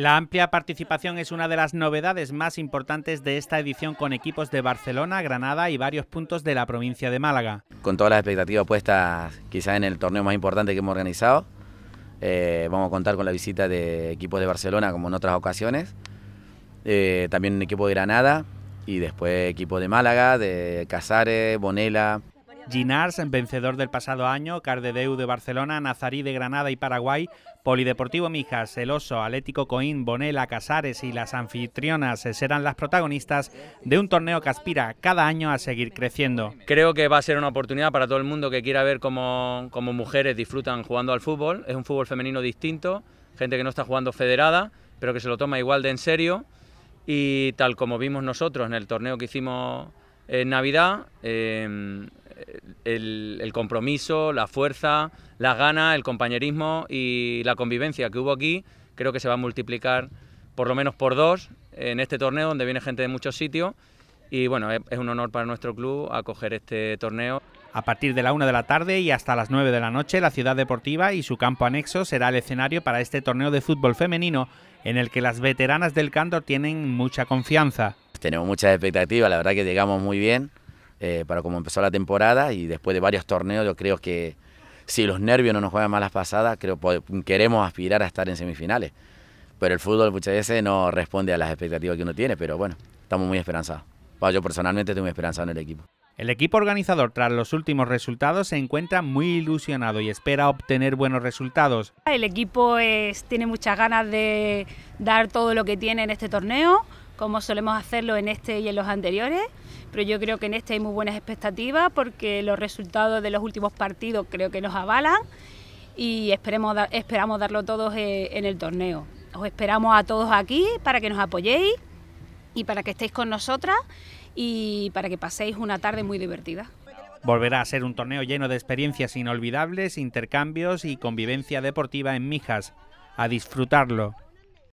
La amplia participación es una de las novedades más importantes de esta edición con equipos de Barcelona, Granada y varios puntos de la provincia de Málaga. Con todas las expectativas puestas quizás en el torneo más importante que hemos organizado, eh, vamos a contar con la visita de equipos de Barcelona como en otras ocasiones, eh, también un equipo de Granada y después equipo de Málaga, de Casares, Bonela. Ginars, vencedor del pasado año, Cardedeu de Barcelona, Nazarí de Granada y Paraguay, Polideportivo Mijas, El Oso, Atlético Coín, Bonela, Casares y las anfitrionas eh, serán las protagonistas de un torneo que aspira cada año a seguir creciendo. Creo que va a ser una oportunidad para todo el mundo que quiera ver cómo, mujeres disfrutan jugando al fútbol. Es un fútbol femenino distinto, gente que no está jugando federada, pero que se lo toma igual de en serio. Y tal como vimos nosotros en el torneo que hicimos en Navidad, eh, el, compromiso, la fuerza, las ganas, el compañerismo y la convivencia que hubo aquí, creo que se va a multiplicar por lo menos por dos en este torneo donde viene gente de muchos sitios y bueno, es, un honor para nuestro club acoger este torneo. A partir de la una de la tarde y hasta las 9 de la noche, la ciudad deportiva y su campo anexo será el escenario para este torneo de fútbol femenino en el que las veteranas del Canto tienen mucha confianza. Tenemos muchas expectativas, la verdad que llegamos muy bien, eh, para como empezó la temporada y después de varios torneos yo creo que si los nervios no nos juegan las pasadas, creo queremos aspirar a estar en semifinales. Pero el fútbol muchas no responde a las expectativas que uno tiene, pero bueno, estamos muy esperanzados. yo personalmente tengo muy esperanzado en el equipo. El equipo organizador, tras los últimos resultados, se encuentra muy ilusionado y espera obtener buenos resultados. El equipo tiene muchas ganas de dar todo lo que tiene en este torneo como solemos hacerlo en este y en los anteriores, pero yo creo que en este hay muy buenas expectativas porque los resultados de los últimos partidos creo que nos avalan y esperemos, esperamos darlo todos eh, en el torneo. Os esperamos a todos aquí para que nos apoyéis y para que estéis con nosotras y para que paséis una tarde muy divertida. Volverá a ser un torneo lleno de experiencias inolvidables, intercambios y convivencia deportiva en Mijas. A disfrutarlo.